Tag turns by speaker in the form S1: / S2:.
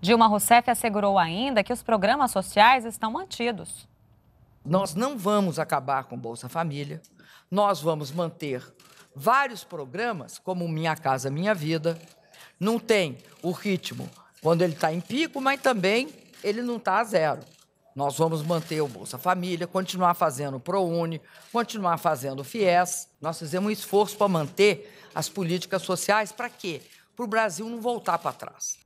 S1: Dilma Rousseff assegurou ainda que os programas sociais estão mantidos.
S2: Nós não vamos acabar com Bolsa Família, nós vamos manter vários programas, como Minha Casa Minha Vida. Não tem o ritmo quando ele está em pico, mas também ele não está a zero. Nós vamos manter o Bolsa Família, continuar fazendo o ProUni, continuar fazendo o FIES. Nós fizemos um esforço para manter as políticas sociais. Para quê? Para o Brasil não voltar para trás.